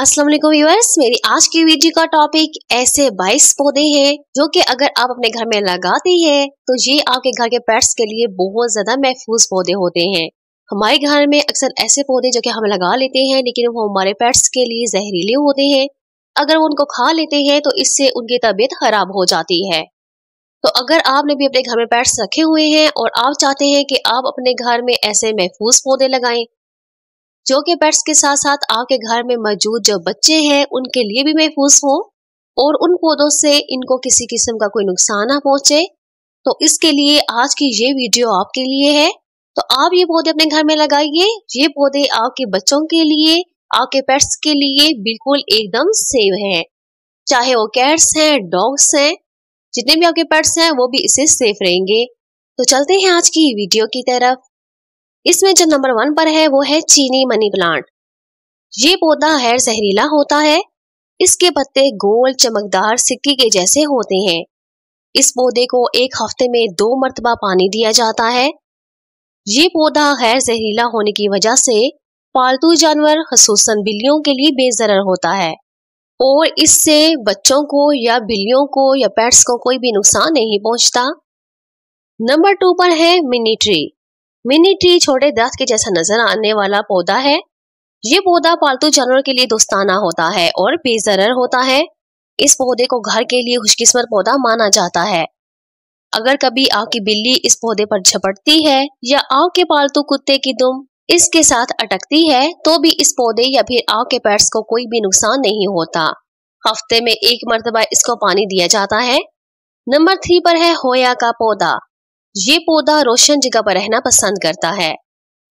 अस्सलाम वालेकुम व्यूअर्स मेरी आज की वीडियो का टॉपिक ऐसे 22 पौधे हैं जो कि अगर आप अपने घर में लगाते हैं तो ये आपके घर के पेट्स के लिए बहुत ज्यादा महफूज पौधे होते हैं हमारे घर में अक्सर ऐसे पौधे जो कि हम लगा लेते हैं लेकिन वो हमारे पेट्स के लिए जहरीले होते हैं अगर वो उनको खा लेते हैं तो इससे उनकी तबीयत खराब हो जाती है तो अगर आपने भी अपने घर में पेट्स रखे हुए हैं और आप चाहते हैं कि आप अपने घर में ऐसे महफूज पौधे लगाएं जो कि पेट्स के साथ साथ आपके घर में मौजूद जो बच्चे हैं उनके लिए भी महफूज हों और उन पौधों से इनको किसी किस्म का कोई नुकसान ना पहुंचे तो इसके लिए आज की ये वीडियो आपके लिए है तो आप ये पौधे अपने घर में लगाइए ये पौधे आपके बच्चों के लिए आपके पेट्स के लिए बिल्कुल एकदम सेव है चाहे वो कैट्स हैं डॉग्स हैं जितने भी आपके पेट्स हैं वो भी इसे सेफ रहेंगे तो चलते हैं आज की वीडियो की तरफ इसमें जो नंबर वन पर है वो है चीनी मनी प्लांट ये पौधा है जहरीला होता है इसके पत्ते गोल चमकदार सिक्की के जैसे होते हैं इस पौधे को एक हफ्ते में दो मरतबा पानी दिया जाता है ये पौधा गैर जहरीला होने की वजह से पालतू जानवर खसूस बिल्लियों के लिए बेजर होता है और इससे बच्चों को या बिल्लियों को या पेट्स को कोई भी नुकसान नहीं पहुंचता नंबर टू पर है मिनी ट्री मिनी ट्री छोटे दरख्त के जैसा नजर आने वाला पौधा है ये पौधा पालतू जानवर के लिए दोस्ताना होता है और बेजर होता है इस पौधे को घर के लिए खुशकिस्मत पौधा माना जाता है अगर कभी आपकी बिल्ली इस पौधे पर झपटती है या आपके पालतू कुत्ते की दुम इसके साथ अटकती है तो भी इस पौधे या फिर आपके पेट्स को कोई भी नुकसान नहीं होता हफ्ते में एक मरतबा इसको पानी दिया जाता है नंबर थ्री पर है होया का पौधा ये पौधा रोशन जगह पर रहना पसंद करता है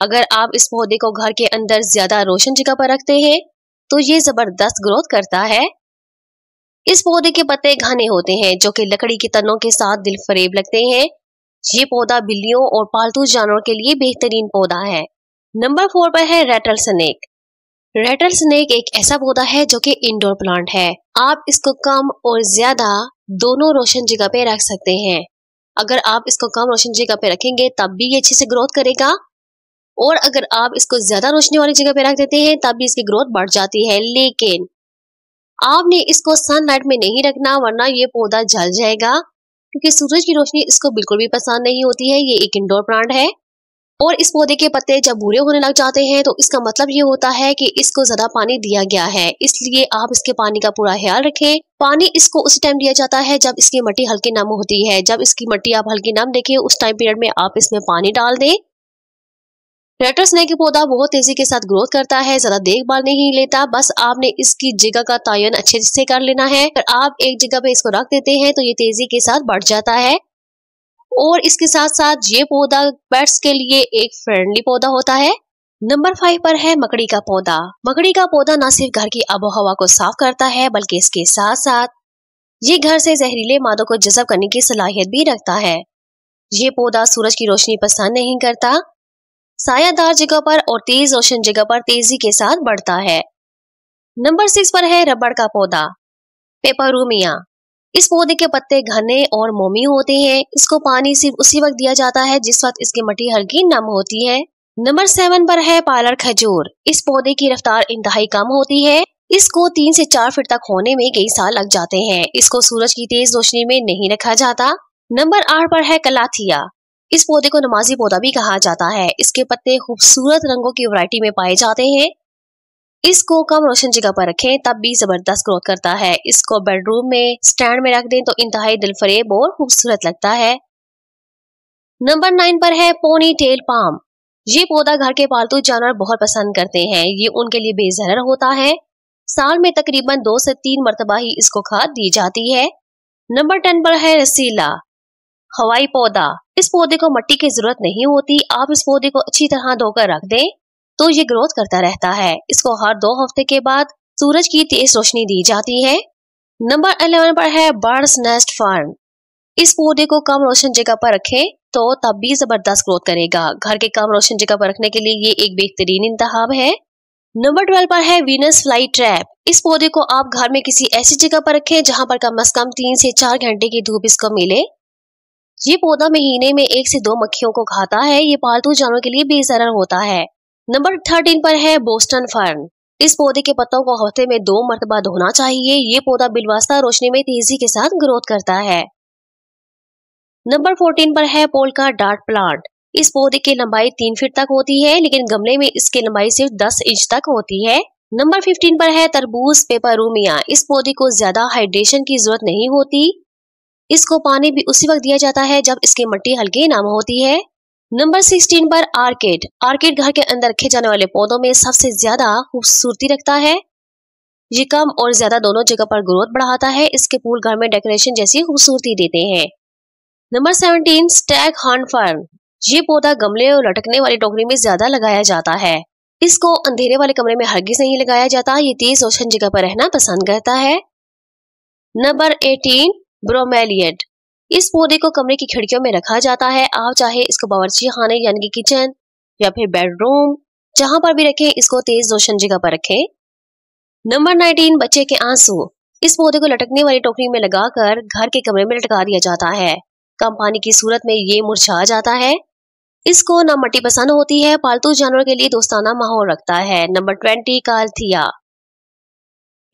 अगर आप इस पौधे को घर के अंदर ज्यादा रोशन जगह पर रखते हैं तो ये जबरदस्त ग्रोथ करता है इस पौधे के पत्ते घने होते हैं जो कि लकड़ी के तनों के साथ दिल फरेब लगते हैं ये पौधा बिल्लियों और पालतू जानवरों के लिए बेहतरीन पौधा है नंबर फोर पर है रेटल स्नेक रेटल स्नेक एक ऐसा पौधा है जो कि इंडोर प्लांट है आप इसको कम और ज्यादा दोनों रोशन जगह पे रख सकते हैं अगर आप इसको कम रोशनी जगह पे रखेंगे तब भी ये अच्छे से ग्रोथ करेगा और अगर आप इसको ज्यादा रोशनी वाली जगह पे रख देते हैं तब भी इसकी ग्रोथ बढ़ जाती है लेकिन आपने इसको सनलाइट में नहीं रखना वरना ये पौधा जल जाएगा क्योंकि सूरज की रोशनी इसको बिल्कुल भी पसंद नहीं होती है ये एक इंडोर प्लांट है और इस पौधे के पत्ते जब भूरे होने लग जाते हैं तो इसका मतलब ये होता है कि इसको ज्यादा पानी दिया गया है इसलिए आप इसके पानी का पूरा ख्याल रखें पानी इसको उस टाइम दिया जाता है जब इसकी मट्टी हल्की नम होती है जब इसकी मट्टी आप हल्की नम देखें उस टाइम पीरियड में आप इसमें पानी डाल दें रेटर स्नेक पौधा बहुत तेजी के साथ ग्रोथ करता है ज्यादा देखभाल नहीं लेता बस आपने इसकी जगह का तयन अच्छे से कर लेना है अगर आप एक जगह पे इसको रख देते हैं तो ये तेजी के साथ बढ़ जाता है और इसके साथ साथ ये पौधा पेट्स के लिए एक फ्रेंडली पौधा होता है नंबर फाइव पर है मकड़ी का पौधा मकड़ी का पौधा न सिर्फ घर की आबो हवा को साफ करता है बल्कि इसके साथ साथ ये घर से जहरीले मादों को जजब करने की सलाहियत भी रखता है ये पौधा सूरज की रोशनी पसंद नहीं करता सायादार जगह पर और तेज रोशन जगह पर तेजी के साथ बढ़ता है नंबर सिक्स पर है रबड़ का पौधा पेपरूमिया इस पौधे के पत्ते घने और मोमी होते हैं इसको पानी सिर्फ उसी वक्त दिया जाता है जिस वक्त इसकी मटी हल्की नम होती है नंबर सेवन पर है पालर खजूर इस पौधे की रफ्तार इंतहाई कम होती है इसको तीन से चार फीट तक होने में कई साल लग जाते हैं इसको सूरज की तेज रोशनी में नहीं रखा जाता नंबर आठ पर है कलाथिया इस पौधे को नमाजी पौधा भी कहा जाता है इसके पत्ते खूबसूरत रंगों की वरायटी में पाए जाते हैं इसको कम रोशन जगह पर रखें तब भी जबरदस्त ग्रोथ करता है इसको बेडरूम में स्टैंड में रख दें तो इंतहाई दिलफरेब और खूबसूरत लगता है नंबर नाइन पर है पोनी टेल पाम ये पौधा घर के पालतू जानवर बहुत पसंद करते हैं ये उनके लिए बेजहर होता है साल में तकरीबन दो से तीन मरतबा ही इसको खाद दी जाती है नंबर टेन पर है रसीला हवाई पौधा इस पौधे को मट्टी की जरूरत नहीं होती आप इस पौधे को अच्छी तरह धोकर रख दें तो ये ग्रोथ करता रहता है इसको हर दो हफ्ते के बाद सूरज की तेज रोशनी दी जाती है नंबर अलेवन पर है बर्ड्स नेस्ट फार्म इस पौधे को कम रोशन जगह पर रखें तो तब भी जबरदस्त ग्रोथ करेगा घर के कम रोशन जगह पर रखने के लिए ये एक बेहतरीन इंतहाब है नंबर ट्वेल्व पर है वीनस फ्लाई ट्रैप इस पौधे को आप घर में किसी ऐसी जगह पर रखें जहां पर कम अज कम तीन से चार घंटे की धूप इसको मिले ये पौधा महीने में एक से दो मक्खियों को खाता है ये पालतू जानवरों के लिए बेजर होता है नंबर थर्टीन पर है बोस्टन फर्न इस पौधे के पत्तों को हफ्ते में दो मरतबा धोना चाहिए ये पौधा बिलवास्ता रोशनी में तेजी के साथ ग्रोथ करता है नंबर फोर्टीन पर है पोल का डार्ट प्लांट इस पौधे की लंबाई तीन फीट तक होती है लेकिन गमले में इसकी लंबाई सिर्फ दस इंच तक होती है नंबर फिफ्टीन पर है तरबूज पेपरूमिया इस पौधे को ज्यादा हाइड्रेशन की जरूरत नहीं होती इसको पानी भी उसी वक्त दिया जाता है जब इसकी मट्टी हल्की नाम होती है नंबर 16 पर आर्किड आर्किड घर के अंदर रखे जाने वाले पौधों में सबसे ज्यादा खूबसूरती रखता है ये कम और ज्यादा दोनों जगह पर ग्रोथ बढ़ाता है इसके फूल घर में डेकोरेशन जैसी खूबसूरती देते हैं नंबर 17 स्टैग हॉर्न फर्न ये पौधा गमले और लटकने वाली टोकरी में ज्यादा लगाया जाता है इसको अंधेरे वाले कमरे में हरगिज नहीं लगाया जाता ये तेज रोशन जगह पर रहना पसंद करता है नंबर एटीन ब्रोमेलियड इस पौधे को कमरे की खिड़कियों में रखा जाता है आप चाहे इसको बावर्ची खाने यानी कि किचन या फिर बेडरूम जहां पर भी रखें इसको तेज रोशन जगह पर रखें नंबर नाइनटीन बच्चे के आंसू इस पौधे को लटकने वाली टोकरी में लगाकर घर के कमरे में लटका दिया जाता है कम पानी की सूरत में ये मुरझा जाता है इसको ना मट्टी पसंद होती है पालतू जानवर के लिए दोस्ताना माहौल रखता है नंबर ट्वेंटी कालथिया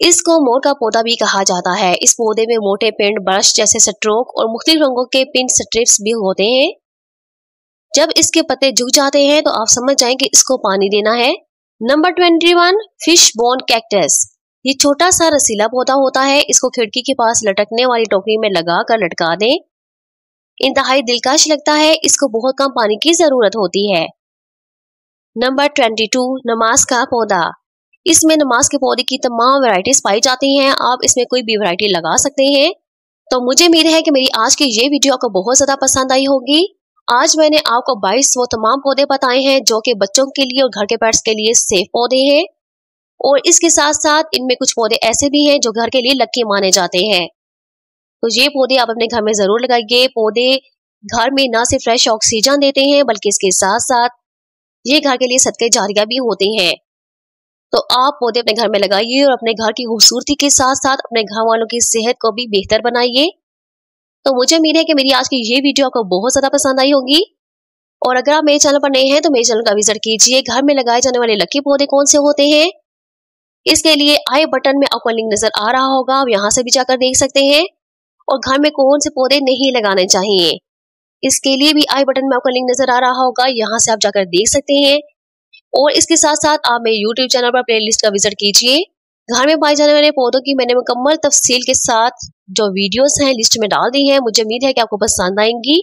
इसको मोर का पौधा भी कहा जाता है इस पौधे में मोटे पेंट ब्रश जैसे स्ट्रोक और मुख्त रंगों के पिंट स्ट्रिप्स भी होते हैं जब इसके पत्ते झुक जाते हैं तो आप समझ जाएं कि इसको पानी देना है number twenty one fish bone cactus ये छोटा सा रसीला पौधा होता है इसको खिड़की के पास लटकने वाली टोकरी में लगा कर लटका दें इंतहाई दिलकश लगता है इसको बहुत कम पानी की जरूरत होती है नंबर ट्वेंटी टू नमाज का पौधा इसमें नमाज के पौधे की तमाम वैरायटीज पाई जाती हैं आप इसमें कोई भी वैरायटी लगा सकते हैं तो मुझे उम्मीद है कि मेरी आज की ये वीडियो आपको बहुत ज़्यादा पसंद आई होगी आज मैंने आपको बाईस वो तमाम पौधे बताए हैं जो कि बच्चों के लिए और घर के पेट्स के लिए सेफ पौधे हैं और इसके साथ साथ इनमें कुछ पौधे ऐसे भी हैं जो घर के लिए लक्की माने जाते हैं तो ये पौधे आप अपने घर में ज़रूर लगाइए पौधे घर में ना सिर्फ फ्रेश ऑक्सीजन देते हैं बल्कि इसके साथ साथ ये घर के लिए सदके जारिया भी होते हैं तो आप पौधे अपने घर में लगाइए और अपने घर की खूबसूरती के साथ साथ अपने घर वालों की सेहत को भी बेहतर बनाइए तो मुझे उम्मीद है कि मेरी आज की ये वीडियो आपको बहुत ज़्यादा पसंद आई होगी और अगर आप मेरे चैनल पर नए हैं तो मेरे चैनल का विजिट कीजिए घर में लगाए जाने वाले लकी पौधे कौन से होते हैं इसके लिए आई बटन में आपको लिंक नज़र आ रहा होगा आप यहाँ से भी जाकर देख सकते हैं और घर में कौन से पौधे नहीं लगाने चाहिए इसके लिए भी आई बटन में आपका लिंक नजर आ रहा होगा यहाँ से आप जाकर देख सकते हैं और इसके साथ साथ आप मेरे यूट्यूब चैनल पर प्ले का विजिट कीजिए घर में पाए जाने वाले पौधों की मैंने मुकम्मल तफसील के साथ जो वीडियोस हैं लिस्ट में डाल दी है मुझे उम्मीद है कि आपको पसंद आएंगी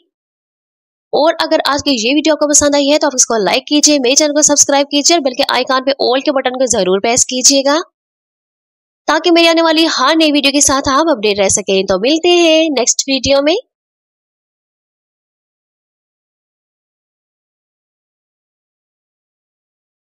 और अगर आज की ये वीडियो आपको पसंद आई है तो आप इसको लाइक कीजिए मेरे चैनल को सब्सक्राइब कीजिए और बल्कि आईकॉन पे ऑल के बटन को जरूर प्रेस कीजिएगा ताकि मेरी आने वाली हर नई वीडियो के साथ आप अपडेट रह सकें तो मिलते हैं नेक्स्ट वीडियो में